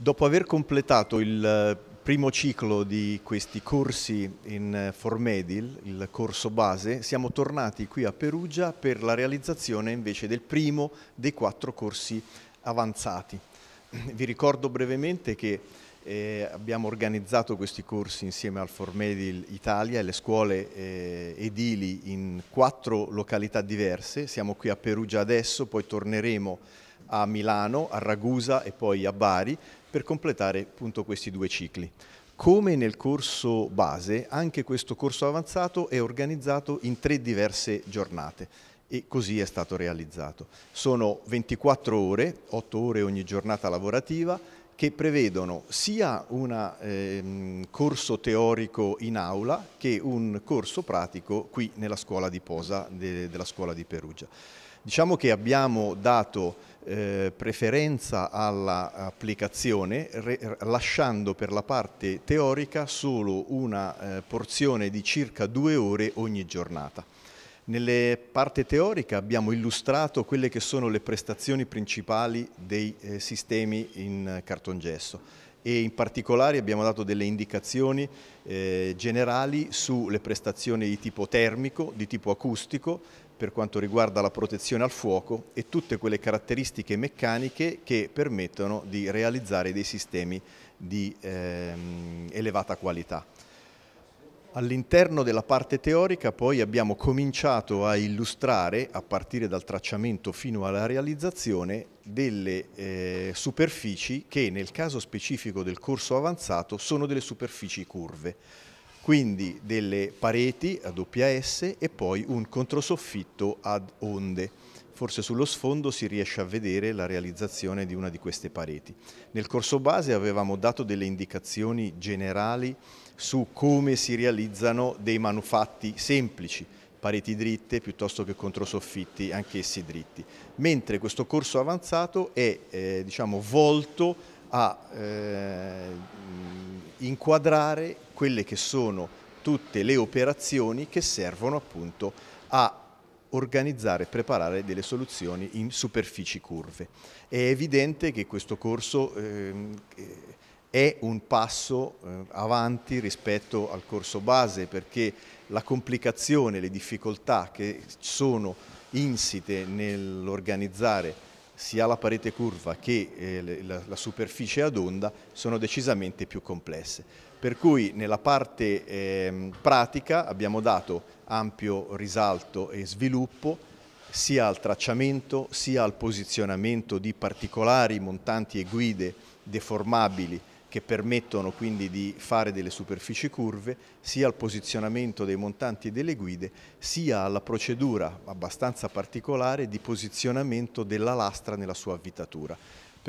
Dopo aver completato il eh, primo ciclo di questi corsi in eh, Formedil, il corso base, siamo tornati qui a Perugia per la realizzazione invece del primo dei quattro corsi avanzati. Vi ricordo brevemente che eh, abbiamo organizzato questi corsi insieme al Formedil Italia e le scuole eh, edili in quattro località diverse. Siamo qui a Perugia adesso, poi torneremo a Milano, a Ragusa e poi a Bari per completare appunto questi due cicli. Come nel corso base, anche questo corso avanzato è organizzato in tre diverse giornate e così è stato realizzato. Sono 24 ore, 8 ore ogni giornata lavorativa, che prevedono sia un ehm, corso teorico in aula che un corso pratico qui nella scuola di Posa de, della scuola di Perugia. Diciamo che abbiamo dato eh, preferenza all'applicazione lasciando per la parte teorica solo una eh, porzione di circa due ore ogni giornata. Nelle parte teorica abbiamo illustrato quelle che sono le prestazioni principali dei eh, sistemi in cartongesso e in particolare abbiamo dato delle indicazioni eh, generali sulle prestazioni di tipo termico, di tipo acustico, per quanto riguarda la protezione al fuoco e tutte quelle caratteristiche meccaniche che permettono di realizzare dei sistemi di ehm, elevata qualità. All'interno della parte teorica poi abbiamo cominciato a illustrare, a partire dal tracciamento fino alla realizzazione, delle eh, superfici che nel caso specifico del corso avanzato sono delle superfici curve quindi delle pareti a doppia S e poi un controsoffitto ad onde. Forse sullo sfondo si riesce a vedere la realizzazione di una di queste pareti. Nel corso base avevamo dato delle indicazioni generali su come si realizzano dei manufatti semplici, pareti dritte piuttosto che controsoffitti, anch'essi dritti. Mentre questo corso avanzato è eh, diciamo, volto a eh, inquadrare quelle che sono tutte le operazioni che servono appunto a organizzare e preparare delle soluzioni in superfici curve. È evidente che questo corso ehm, è un passo eh, avanti rispetto al corso base perché la complicazione, le difficoltà che sono insite nell'organizzare sia la parete curva che eh, la, la superficie ad onda sono decisamente più complesse per cui nella parte eh, pratica abbiamo dato ampio risalto e sviluppo sia al tracciamento sia al posizionamento di particolari montanti e guide deformabili che permettono quindi di fare delle superfici curve, sia al posizionamento dei montanti e delle guide, sia alla procedura abbastanza particolare di posizionamento della lastra nella sua avvitatura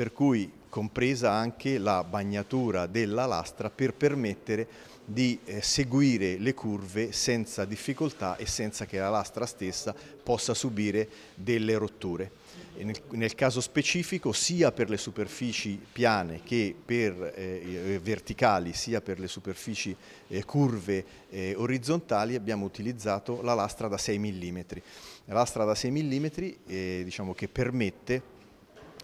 per cui compresa anche la bagnatura della lastra per permettere di eh, seguire le curve senza difficoltà e senza che la lastra stessa possa subire delle rotture. Nel, nel, caso specifico sia per le superfici piane che per eh, eh, verticali, sia per le superfici eh, curve eh, orizzontali abbiamo utilizzato la lastra da 6 mm. La lastra da 6 mm eh, diciamo che permette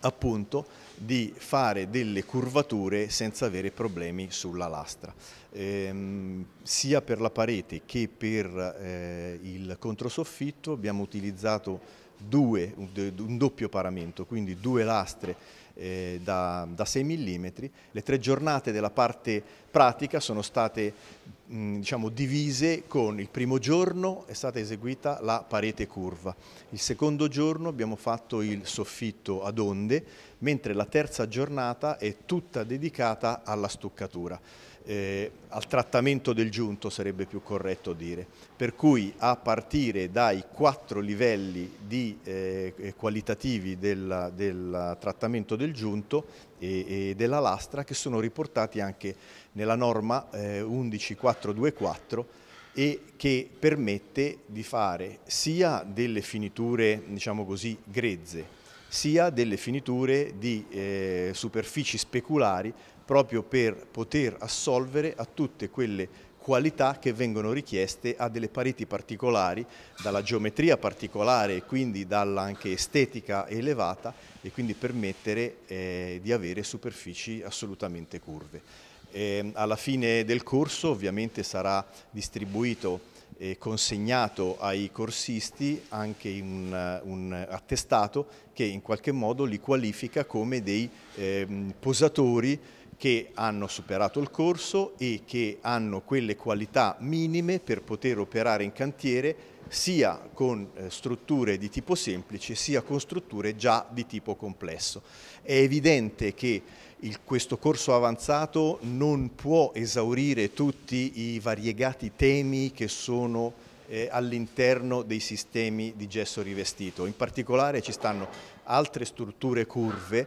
appunto di fare delle curvature senza avere problemi sulla lastra, ehm, sia per la parete che per eh, il controsoffitto abbiamo utilizzato due, un doppio paramento, quindi due lastre eh, da, da 6 mm. Le tre giornate della parte pratica sono state diciamo, divise con il primo giorno è stata eseguita la parete curva, il secondo giorno abbiamo fatto il soffitto ad onde, mentre la terza giornata è tutta dedicata alla stuccatura. Eh, al trattamento del giunto sarebbe più corretto dire, per cui a partire dai quattro livelli di, eh, qualitativi del, del, trattamento del giunto e, e della lastra che sono riportati anche nella norma eh, 11424 e che permette di fare sia delle finiture, diciamo così, grezze, sia delle finiture di eh, superfici speculari proprio per poter assolvere a tutte quelle qualità che vengono richieste a delle pareti particolari, dalla geometria particolare e quindi dalla anche estetica elevata e quindi permettere eh, di avere superfici assolutamente curve. E, ehm, alla fine del corso ovviamente sarà distribuito e consegnato ai corsisti anche un, eh, un, attestato che in qualche modo li qualifica come dei eh, posatori che hanno superato il corso e che hanno quelle qualità minime per poter operare in cantiere sia con eh, strutture di tipo semplice sia con strutture già di tipo complesso. È evidente che il, questo corso avanzato non può esaurire tutti i variegati temi che sono eh, all'interno dei sistemi di gesso rivestito. In particolare ci stanno altre strutture curve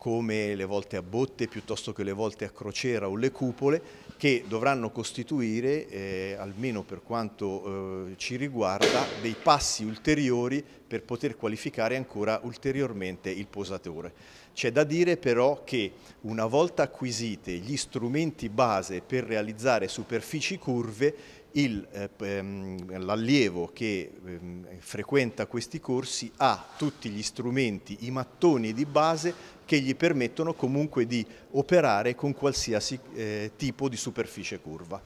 come le volte a botte piuttosto che le volte a crociera o le cupole che dovranno costituire, eh, almeno per quanto eh, ci riguarda, dei passi ulteriori per poter qualificare ancora ulteriormente il posatore. C'è da dire però che una volta acquisite gli strumenti base per realizzare superfici curve, eh, ehm, l'allievo che ehm, frequenta questi corsi ha tutti gli strumenti, i mattoni di base che gli permettono comunque di operare con qualsiasi eh, tipo di superficie curva.